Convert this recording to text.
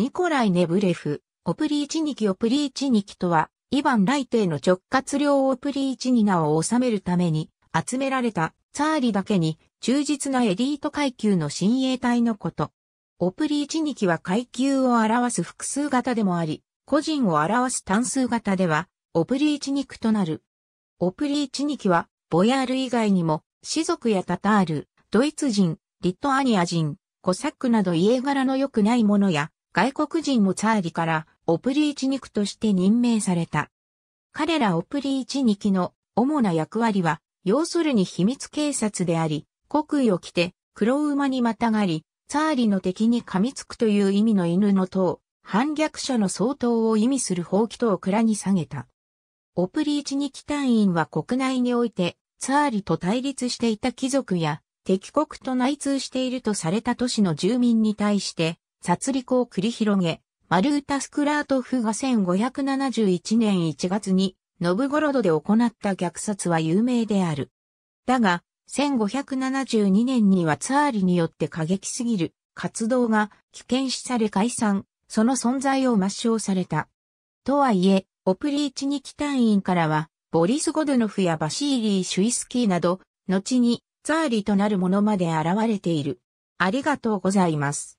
ニコライ・ネブレフ、オプリーチニキオプリーチニキとは、イヴァン・ライテイの直轄領オプリーチニナを治めるために、集められたツァーリだけに忠実なエリート階級の親衛隊のこと。オプリーチニキは階級を表す複数型でもあり、個人を表す単数型では、オプリーチニクとなる。オプリーチニキは、ボヤール以外にも、士族やタタール、ドイツ人、リトアニア人、コサックなど家柄の良くないものや、外国人もツァーリからオプリーチニクとして任命された。彼らオプリーチニキの主な役割は、要するに秘密警察であり、国威を着て黒馬にまたがり、ツァーリの敵に噛みつくという意味の犬の塔、反逆者の総統を意味する法規塔を蔵に下げた。オプリーチニキ隊員は国内において、ツァーリと対立していた貴族や、敵国と内通しているとされた都市の住民に対して、殺戮を繰り広げ、マルータ・スクラートフが1571年1月に、ノブゴロドで行った虐殺は有名である。だが、1572年にはツァーリによって過激すぎる活動が危険視され解散、その存在を抹消された。とはいえ、オプリーチニキ隊員からは、ボリス・ゴドノフやバシーリー・シュイスキーなど、後に、ツァーリとなるものまで現れている。ありがとうございます。